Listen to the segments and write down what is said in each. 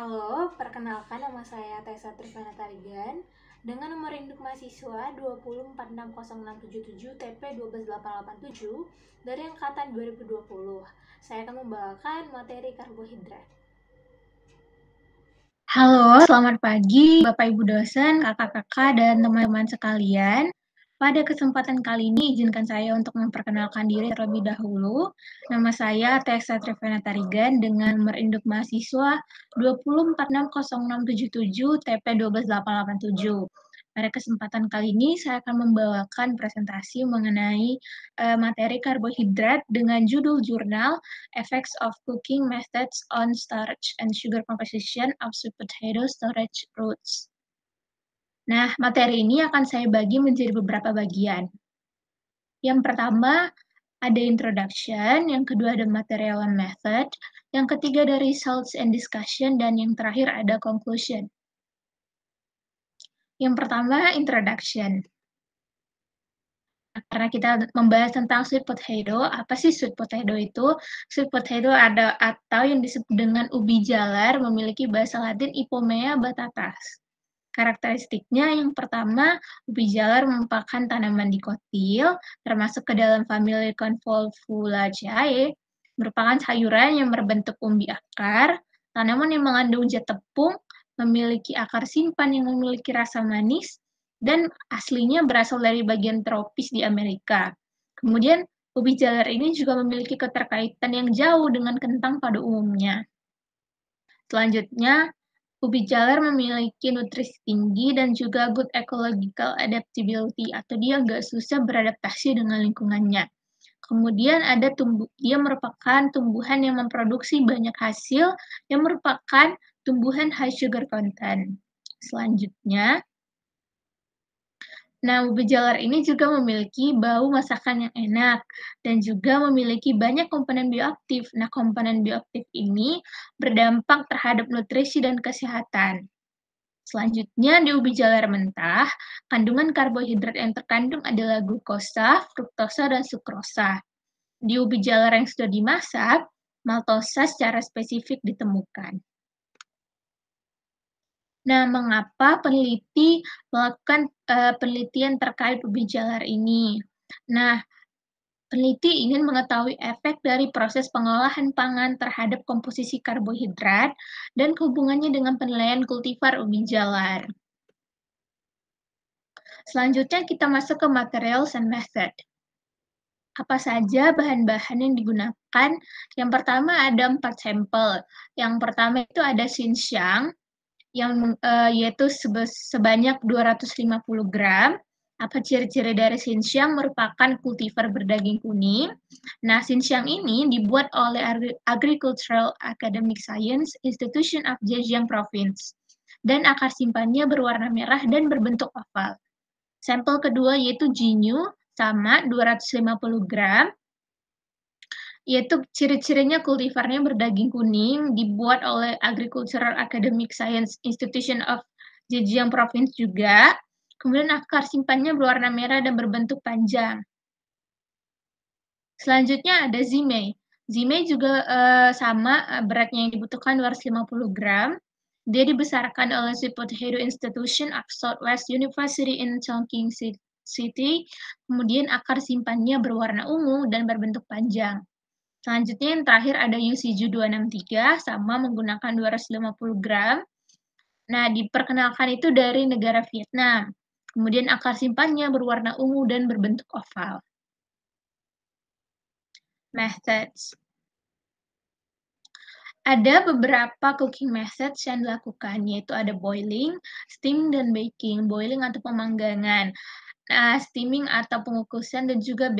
Halo, perkenalkan nama saya Tessa Trivana Tarigan dengan nomor induk mahasiswa 2046067 TP 12887 dari angkatan 2020. Saya akan membawakan materi karbohidrat. Halo, selamat pagi Bapak Ibu dosen, kakak-kakak, dan teman-teman sekalian. Pada kesempatan kali ini, izinkan saya untuk memperkenalkan diri terlebih dahulu. Nama saya Tessa Trevena Tarigan dengan merinduk mahasiswa 2460677 TP 12887. Pada kesempatan kali ini, saya akan membawakan presentasi mengenai uh, materi karbohidrat dengan judul jurnal Effects of Cooking Methods on Starch and Sugar Composition of Sweet Potato Storage Roots. Nah, materi ini akan saya bagi menjadi beberapa bagian. Yang pertama, ada introduction, yang kedua ada material and method, yang ketiga ada results and discussion, dan yang terakhir ada conclusion. Yang pertama, introduction. Karena kita membahas tentang sweet potato, apa sih sweet potato itu? Sweet potato ada atau yang disebut dengan ubi jalar memiliki bahasa Latin Ipomea batatas. Karakteristiknya yang pertama, ubi jalar merupakan tanaman dikotil, termasuk ke dalam famili Convolvulaceae, merupakan sayuran yang berbentuk umbi akar. Tanaman yang mengandung zat tepung memiliki akar simpan yang memiliki rasa manis dan aslinya berasal dari bagian tropis di Amerika. Kemudian ubi jalar ini juga memiliki keterkaitan yang jauh dengan kentang pada umumnya. Selanjutnya, Ubi jalar memiliki nutrisi tinggi dan juga good ecological adaptability atau dia nggak susah beradaptasi dengan lingkungannya. Kemudian ada tumbuh, dia merupakan tumbuhan yang memproduksi banyak hasil yang merupakan tumbuhan high sugar content. Selanjutnya, Nah, ubi jalar ini juga memiliki bau masakan yang enak dan juga memiliki banyak komponen bioaktif. Nah, komponen bioaktif ini berdampak terhadap nutrisi dan kesehatan. Selanjutnya, di ubi jalar mentah, kandungan karbohidrat yang terkandung adalah glukosa, fruktosa, dan sukrosa. Di ubi jalar yang sudah dimasak, maltosa secara spesifik ditemukan. Nah, mengapa peneliti melakukan uh, penelitian terkait ubi jalar ini? Nah, peneliti ingin mengetahui efek dari proses pengolahan pangan terhadap komposisi karbohidrat dan hubungannya dengan penilaian kultivar ubi jalar. Selanjutnya kita masuk ke materials and method. Apa saja bahan-bahan yang digunakan? Yang pertama ada empat sampel. Yang pertama itu ada xinxiang, yang uh, yaitu sebanyak 250 gram. Apa ciri-ciri dari Xinjiang merupakan kultivar berdaging kuning. Nah, Xinjiang ini dibuat oleh Agricultural Academic Science Institution of Zhejiang Province dan akar simpannya berwarna merah dan berbentuk oval. Sampel kedua yaitu Jinyu sama 250 gram yaitu ciri-cirinya kultivarnya berdaging kuning dibuat oleh Agricultural Academic Science Institution of Zhejiang Province juga. Kemudian akar simpannya berwarna merah dan berbentuk panjang. Selanjutnya ada zimei. Zimei juga uh, sama eh, beratnya yang dibutuhkan 250 gram. Dia dibesarkan oleh Hero Institution of Southwest University in Chongqing City. Kemudian akar simpannya berwarna ungu dan berbentuk panjang. Selanjutnya yang terakhir ada UCJ 263 sama menggunakan 250 gram. Nah, diperkenalkan itu dari negara Vietnam. Kemudian akar simpannya berwarna ungu dan berbentuk oval. Methods. Ada beberapa cooking methods yang dilakukan, yaitu ada boiling, steaming dan baking. Boiling atau pemanggangan, nah, steaming atau pengukusan, dan juga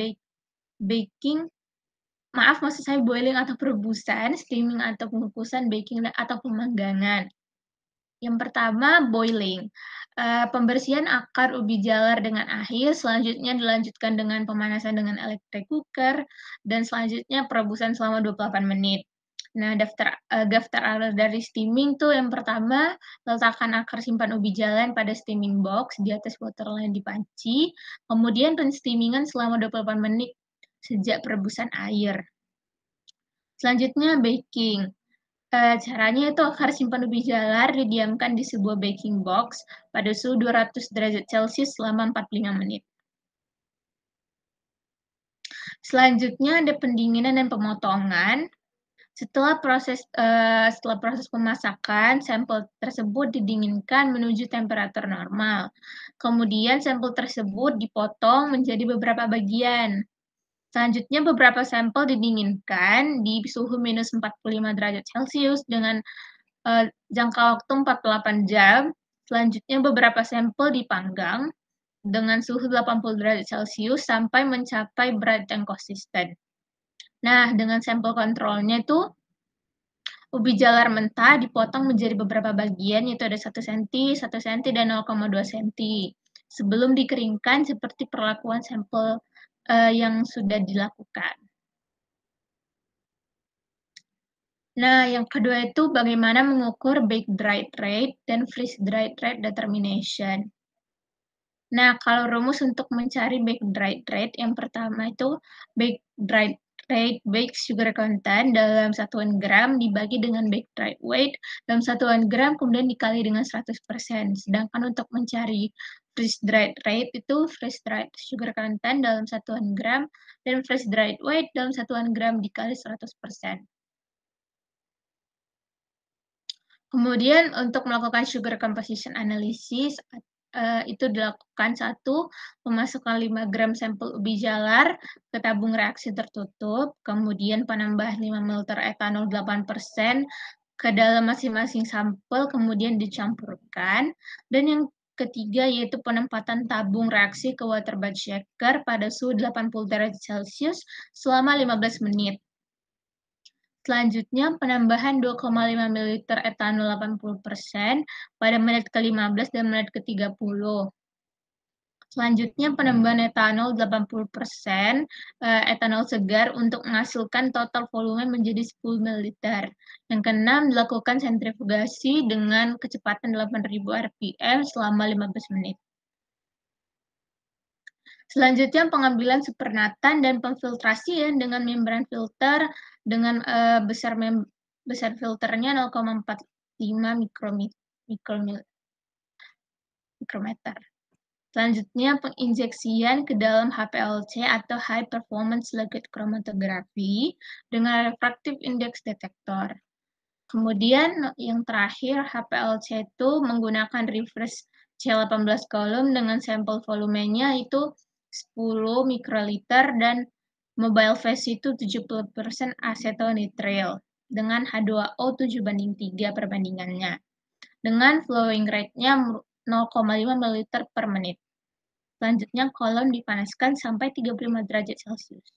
baking maaf maksud saya boiling atau perebusan, steaming atau pengukusan, baking atau pemanggangan. Yang pertama, boiling. Uh, pembersihan akar ubi jalar dengan air, selanjutnya dilanjutkan dengan pemanasan dengan electric cooker, dan selanjutnya perebusan selama 28 menit. Nah, daftar uh, daftar alur dari steaming tuh yang pertama, letakkan akar simpan ubi jalan pada steaming box di atas waterline di panci, kemudian steamingan selama 28 menit sejak perebusan air. Selanjutnya baking. Eh, caranya itu akar simpan ubi jalar didiamkan di sebuah baking box pada suhu 200 derajat Celcius selama 45 menit. Selanjutnya ada pendinginan dan pemotongan. Setelah proses uh, setelah proses pemasakan, sampel tersebut didinginkan menuju temperatur normal. Kemudian sampel tersebut dipotong menjadi beberapa bagian. Selanjutnya beberapa sampel didinginkan di suhu minus 45 derajat Celcius dengan uh, jangka waktu 48 jam. Selanjutnya beberapa sampel dipanggang dengan suhu 80 derajat Celcius sampai mencapai berat yang konsisten. Nah, dengan sampel kontrolnya itu ubi jalar mentah dipotong menjadi beberapa bagian yaitu ada 1 cm, 1 cm dan 0,2 cm sebelum dikeringkan seperti perlakuan sampel uh, yang sudah dilakukan. Nah, yang kedua itu bagaimana mengukur baked dry rate dan freeze dry rate determination. Nah, kalau rumus untuk mencari baked dry rate, yang pertama itu baked dry rate baked sugar content dalam satuan gram dibagi dengan baked dry weight dalam satuan gram kemudian dikali dengan 100%. Sedangkan untuk mencari freeze dried rate itu freeze dried sugar content dalam satuan gram dan freeze dried weight dalam satuan gram dikali 100%. Kemudian untuk melakukan sugar composition analysis eh, itu dilakukan satu pemasukan 5 gram sampel ubi jalar ke tabung reaksi tertutup, kemudian penambahan 5 ml etanol 8% ke dalam masing-masing sampel kemudian dicampurkan dan yang Ketiga yaitu penempatan tabung reaksi ke water bath shaker pada suhu 80 derajat Celcius selama 15 menit. Selanjutnya, penambahan 2,5 ml etanol 80% pada menit ke-15 dan menit ke-30. Selanjutnya penambahan etanol 80% eh, etanol segar untuk menghasilkan total volume menjadi 10 ml. Yang keenam dilakukan sentrifugasi dengan kecepatan 8000 rpm selama 15 menit. Selanjutnya pengambilan supernatan dan ya, dengan membran filter dengan uh, besar mem besar filternya 0,45 mikrometer. Selanjutnya, penginjeksian ke dalam HPLC atau High Performance Liquid Chromatography dengan refractive index detector. Kemudian yang terakhir, HPLC itu menggunakan reverse C18 kolom dengan sampel volumenya itu 10 mikroliter dan mobile phase itu 70% acetonitrile dengan H2O 7 banding 3 perbandingannya. Dengan flowing rate-nya 0,5 ml per menit. Selanjutnya kolom dipanaskan sampai 35 derajat Celcius.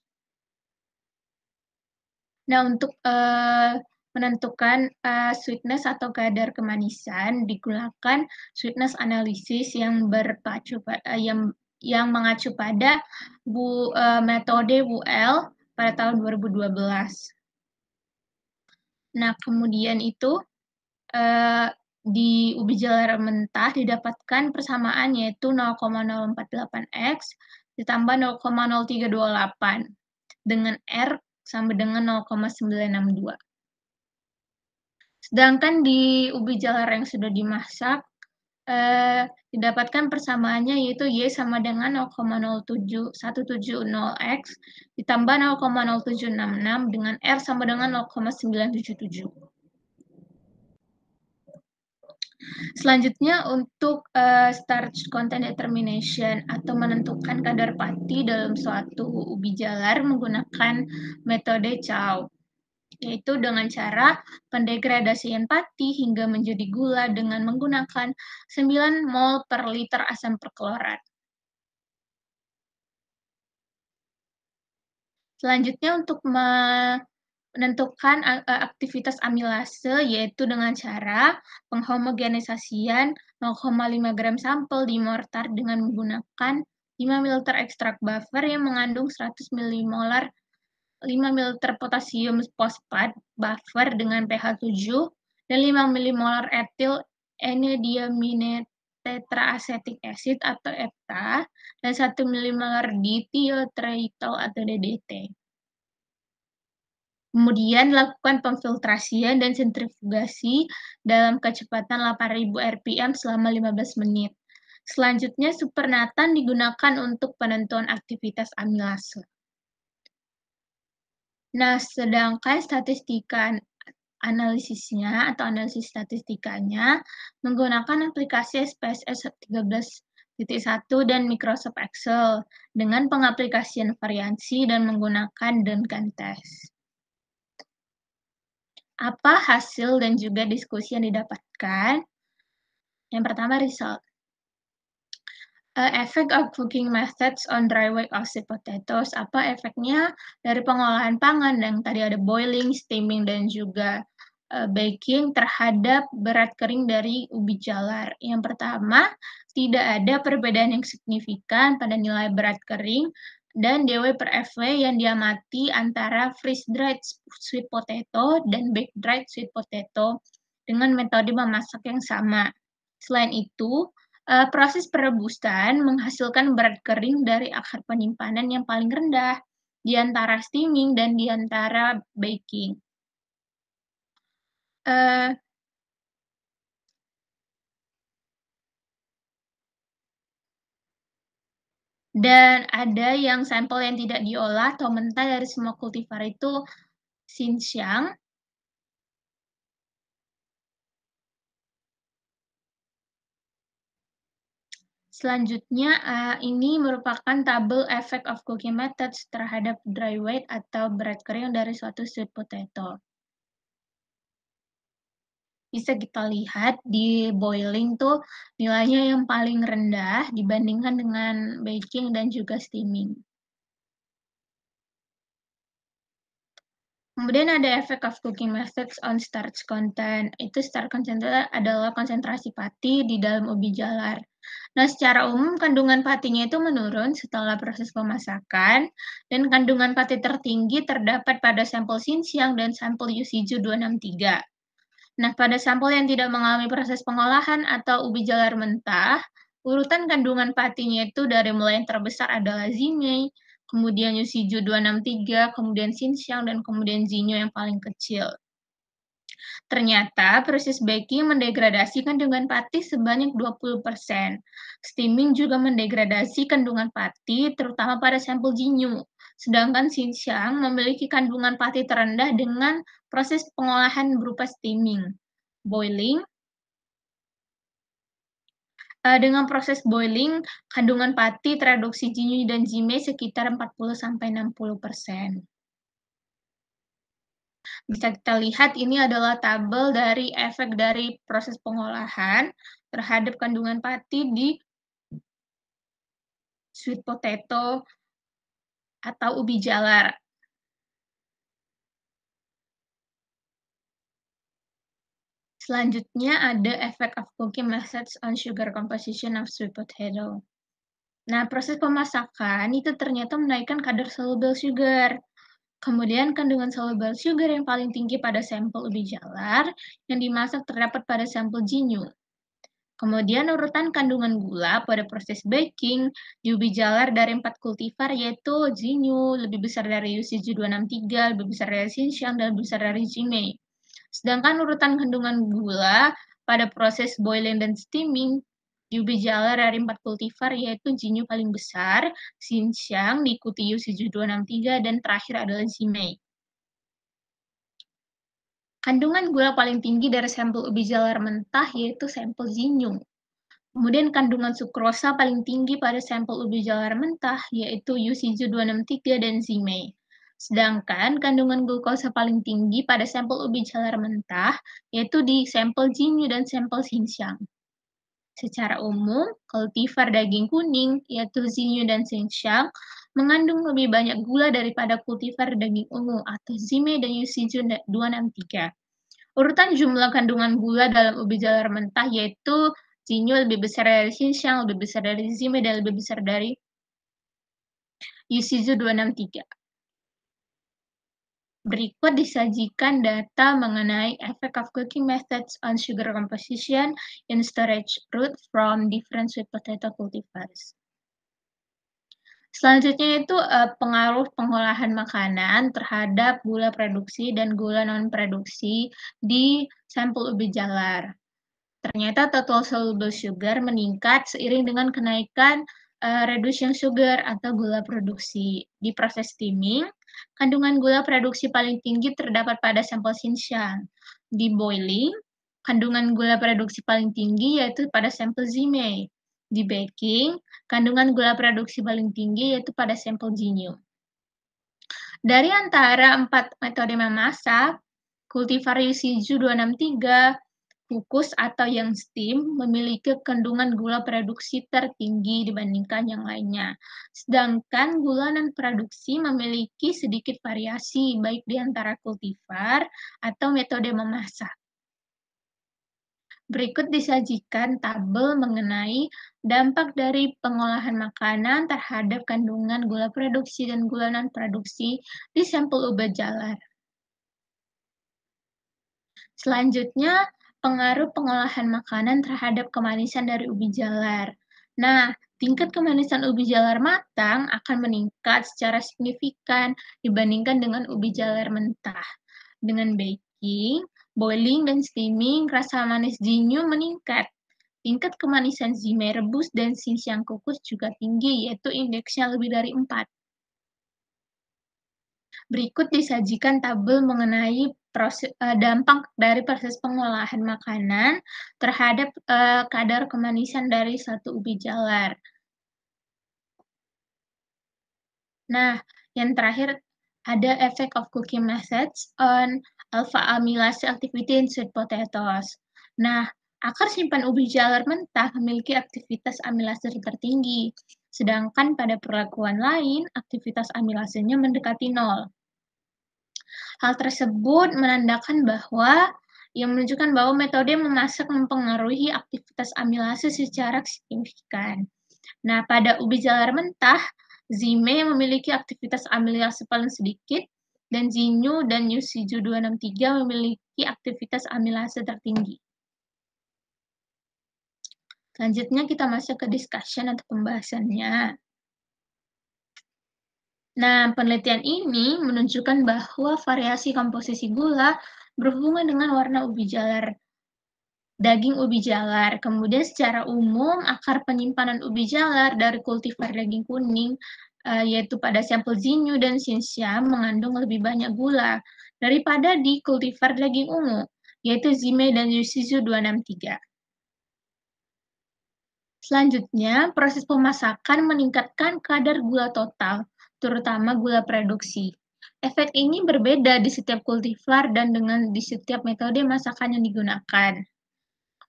Nah, untuk uh, menentukan uh, sweetness atau kadar kemanisan digunakan sweetness analysis yang berpacu uh, yang yang mengacu pada Bu uh, metode WL pada tahun 2012. Nah, kemudian itu uh, di ubi jalar mentah didapatkan persamaan yaitu 0,048x ditambah 0,0328 dengan R sama dengan 0,962. Sedangkan di ubi jalar yang sudah dimasak, eh, didapatkan persamaannya yaitu Y sama dengan 0,07170X ditambah 0,0766 dengan R sama dengan 0,977. Selanjutnya untuk uh, starch content determination atau menentukan kadar pati dalam suatu ubi jalar menggunakan metode Chow yaitu dengan cara pendegradasian pati hingga menjadi gula dengan menggunakan 9 mol per liter asam perklorat. Selanjutnya untuk menentukan aktivitas amilase yaitu dengan cara penghomogenisasian 0,5 gram sampel di mortar dengan menggunakan 5 ml ekstrak buffer yang mengandung 100 milimolar 5 ml potasium fosfat buffer dengan pH 7 dan 5 milimolar etil enediamine tetraacetic acid atau EPTA dan 1 milimolar ditiotrietol atau DDT. Kemudian lakukan pemfiltrasian dan sentrifugasi dalam kecepatan 8000 RPM selama 15 menit. Selanjutnya, supernatan digunakan untuk penentuan aktivitas amilase. Nah, sedangkan statistika analisisnya atau analisis statistikanya menggunakan aplikasi SPSS 13.1 dan Microsoft Excel dengan pengaplikasian variansi dan menggunakan Duncan Test apa hasil dan juga diskusi yang didapatkan? Yang pertama, result. Uh, efek of cooking methods on dry weight of sweet potatoes. Apa efeknya dari pengolahan pangan yang tadi ada boiling, steaming, dan juga uh, baking terhadap berat kering dari ubi jalar. Yang pertama, tidak ada perbedaan yang signifikan pada nilai berat kering dan DW per FW yang diamati antara freeze-dried sweet potato dan baked-dried sweet potato dengan metode memasak yang sama. Selain itu, eh, proses perebusan menghasilkan berat kering dari akar penyimpanan yang paling rendah di antara steaming dan di antara baking. Eh, Dan ada yang sampel yang tidak diolah atau mentah dari semua kultivar itu Xinjiang. Selanjutnya, eh, ini merupakan tabel effect of cooking methods terhadap dry weight atau berat kering dari suatu sweet potato bisa kita lihat di boiling tuh nilainya yang paling rendah dibandingkan dengan baking dan juga steaming. Kemudian ada efek of cooking methods on starch content. Itu starch content adalah konsentrasi pati di dalam ubi jalar. Nah, secara umum kandungan patinya itu menurun setelah proses pemasakan dan kandungan pati tertinggi terdapat pada sampel Xinjiang dan sampel UCJ 263. Nah, pada sampel yang tidak mengalami proses pengolahan atau ubi jalar mentah, urutan kandungan patinya itu dari mulai yang terbesar adalah Zinei, kemudian Yusiju 263, kemudian sinsiang, dan kemudian Zinyo yang paling kecil. Ternyata proses baking mendegradasi kandungan pati sebanyak 20%. Steaming juga mendegradasi kandungan pati, terutama pada sampel jinyu sedangkan Xinjiang memiliki kandungan pati terendah dengan proses pengolahan berupa steaming, boiling. Eh, dengan proses boiling, kandungan pati tereduksi jinyu dan jime sekitar 40-60 persen bisa kita lihat ini adalah tabel dari efek dari proses pengolahan terhadap kandungan pati di sweet potato atau ubi jalar. Selanjutnya ada efek of cooking methods on sugar composition of sweet potato. Nah, proses pemasakan itu ternyata menaikkan kadar soluble sugar. Kemudian kandungan soluble sugar yang paling tinggi pada sampel ubi jalar yang dimasak terdapat pada sampel jinyu. Kemudian urutan kandungan gula pada proses baking ubi jalar dari empat kultivar yaitu Zinyu lebih besar dari UCG263, lebih besar dari Xinjiang, dan lebih besar dari Jimei. Sedangkan urutan kandungan gula pada proses boiling dan steaming ubi jalar dari empat kultivar yaitu Zinyu paling besar, Xinjiang diikuti UCG263, dan terakhir adalah Jimei. Kandungan gula paling tinggi dari sampel ubi jalar mentah yaitu sampel zinyung. Kemudian kandungan sukrosa paling tinggi pada sampel ubi jalar mentah yaitu UCJ 263 dan Zimei. Sedangkan kandungan glukosa paling tinggi pada sampel ubi jalar mentah yaitu di sampel Jinyu dan sampel Xinxiang. Secara umum, kultivar daging kuning yaitu Zinyu dan Xinxiang mengandung lebih banyak gula daripada kultivar daging ungu atau Zime dan Yusizu 263. Urutan jumlah kandungan gula dalam ubi jalar mentah yaitu Zinyu lebih besar dari Xinjiang, lebih besar dari Zime, dan lebih besar dari Yusizu 263. Berikut disajikan data mengenai effect of cooking methods on sugar composition in storage root from different sweet potato cultivars. Selanjutnya itu uh, pengaruh pengolahan makanan terhadap gula produksi dan gula non-produksi di sampel ubi jalar. Ternyata total soluble sugar meningkat seiring dengan kenaikan uh, reduction sugar atau gula produksi. Di proses steaming, kandungan gula produksi paling tinggi terdapat pada sampel Xinjiang. Di boiling, kandungan gula produksi paling tinggi yaitu pada sampel Zimei. Di baking, kandungan gula produksi paling tinggi yaitu pada sampel jinium. Dari antara empat metode memasak, kultivar UC 263, kukus atau yang steam memiliki kandungan gula produksi tertinggi dibandingkan yang lainnya. Sedangkan gula non produksi memiliki sedikit variasi baik di antara kultivar atau metode memasak. Berikut disajikan tabel mengenai dampak dari pengolahan makanan terhadap kandungan gula produksi dan gula non-produksi di sampel ubat jalar. Selanjutnya, pengaruh pengolahan makanan terhadap kemanisan dari ubi jalar. Nah, tingkat kemanisan ubi jalar matang akan meningkat secara signifikan dibandingkan dengan ubi jalar mentah. Dengan baking, Boiling dan steaming, rasa manis jinyu meningkat. Tingkat kemanisan zimei rebus dan sinsiang kukus juga tinggi, yaitu indeksnya lebih dari 4. Berikut disajikan tabel mengenai proses, eh, dampak dari proses pengolahan makanan terhadap uh, kadar kemanisan dari satu ubi jalar. Nah, yang terakhir ada efek of cooking methods on alpha amylase activity in sweet potatoes. Nah, akar simpan ubi jalar mentah memiliki aktivitas amilase tertinggi, sedangkan pada perlakuan lain, aktivitas amilasenya mendekati nol. Hal tersebut menandakan bahwa yang menunjukkan bahwa metode memasak mempengaruhi aktivitas amilase secara signifikan. Nah, pada ubi jalar mentah, Zime memiliki aktivitas amilase paling sedikit dan Zinyu dan Yusiju 263 memiliki aktivitas amilase tertinggi. Selanjutnya kita masuk ke discussion atau pembahasannya. Nah, penelitian ini menunjukkan bahwa variasi komposisi gula berhubungan dengan warna ubi jalar daging ubi jalar. Kemudian secara umum, akar penyimpanan ubi jalar dari kultivar daging kuning Eh, yaitu pada sampel zinyu dan sinsia mengandung lebih banyak gula daripada di kultivar daging ungu, yaitu Zime dan Yushizu 263. Selanjutnya, proses pemasakan meningkatkan kadar gula total, terutama gula produksi. Efek ini berbeda di setiap kultivar dan dengan di setiap metode masakan yang digunakan.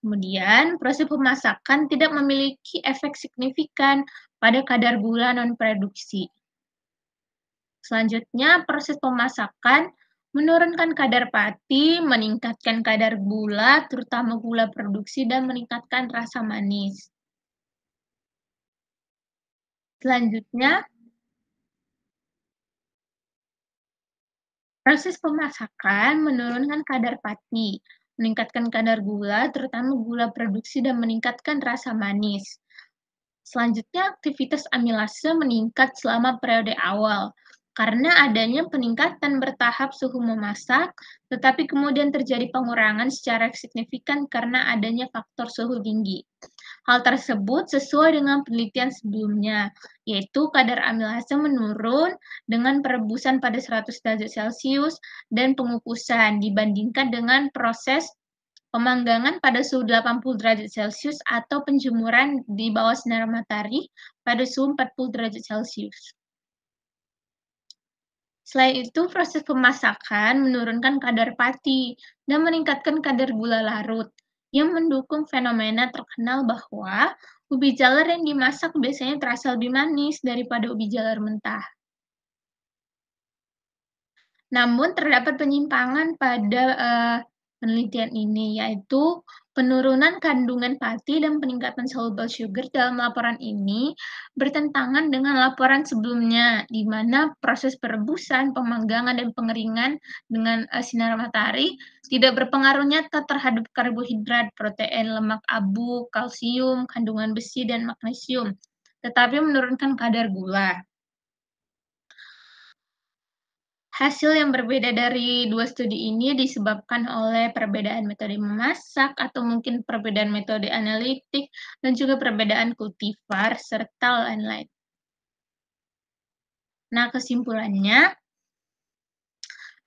Kemudian, proses pemasakan tidak memiliki efek signifikan pada kadar gula non-produksi. Selanjutnya, proses pemasakan menurunkan kadar pati, meningkatkan kadar gula, terutama gula produksi, dan meningkatkan rasa manis. Selanjutnya, proses pemasakan menurunkan kadar pati, meningkatkan kadar gula, terutama gula produksi, dan meningkatkan rasa manis. Selanjutnya, aktivitas amilase meningkat selama periode awal karena adanya peningkatan bertahap suhu memasak, tetapi kemudian terjadi pengurangan secara signifikan karena adanya faktor suhu tinggi. Hal tersebut sesuai dengan penelitian sebelumnya, yaitu kadar amilase menurun dengan perebusan pada 100 derajat Celcius dan pengukusan dibandingkan dengan proses Pemanggangan pada suhu 80 derajat Celcius atau penjemuran di bawah sinar matahari pada suhu 40 derajat Celcius. Selain itu, proses pemasakan menurunkan kadar pati dan meningkatkan kadar gula larut yang mendukung fenomena terkenal bahwa ubi jalar yang dimasak biasanya terasa lebih manis daripada ubi jalar mentah. Namun terdapat penyimpangan pada uh, penelitian ini, yaitu penurunan kandungan pati dan peningkatan soluble sugar dalam laporan ini bertentangan dengan laporan sebelumnya, di mana proses perebusan, pemanggangan, dan pengeringan dengan eh, sinar matahari tidak berpengaruh nyata terhadap karbohidrat, protein, lemak abu, kalsium, kandungan besi, dan magnesium, tetapi menurunkan kadar gula. Hasil yang berbeda dari dua studi ini disebabkan oleh perbedaan metode memasak atau mungkin perbedaan metode analitik dan juga perbedaan kultivar serta lain-lain. Nah, kesimpulannya,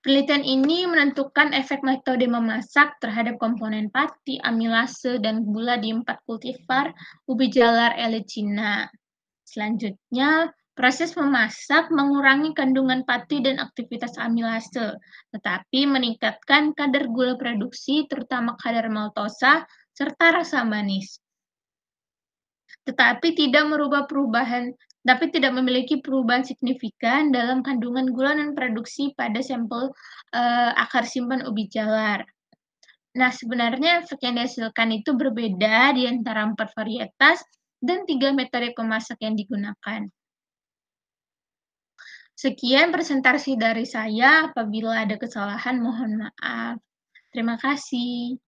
penelitian ini menentukan efek metode memasak terhadap komponen pati, amilase, dan gula di empat kultivar ubi jalar elecina. Selanjutnya, Proses memasak mengurangi kandungan pati dan aktivitas amilase, tetapi meningkatkan kadar gula produksi, terutama kadar maltosa, serta rasa manis. Tetapi tidak merubah perubahan, tapi tidak memiliki perubahan signifikan dalam kandungan gula dan produksi pada sampel uh, akar simpan ubi jalar. Nah, sebenarnya efek yang dihasilkan itu berbeda di antara empat varietas dan tiga metode pemasak yang digunakan. Sekian presentasi dari saya. Apabila ada kesalahan, mohon maaf. Terima kasih.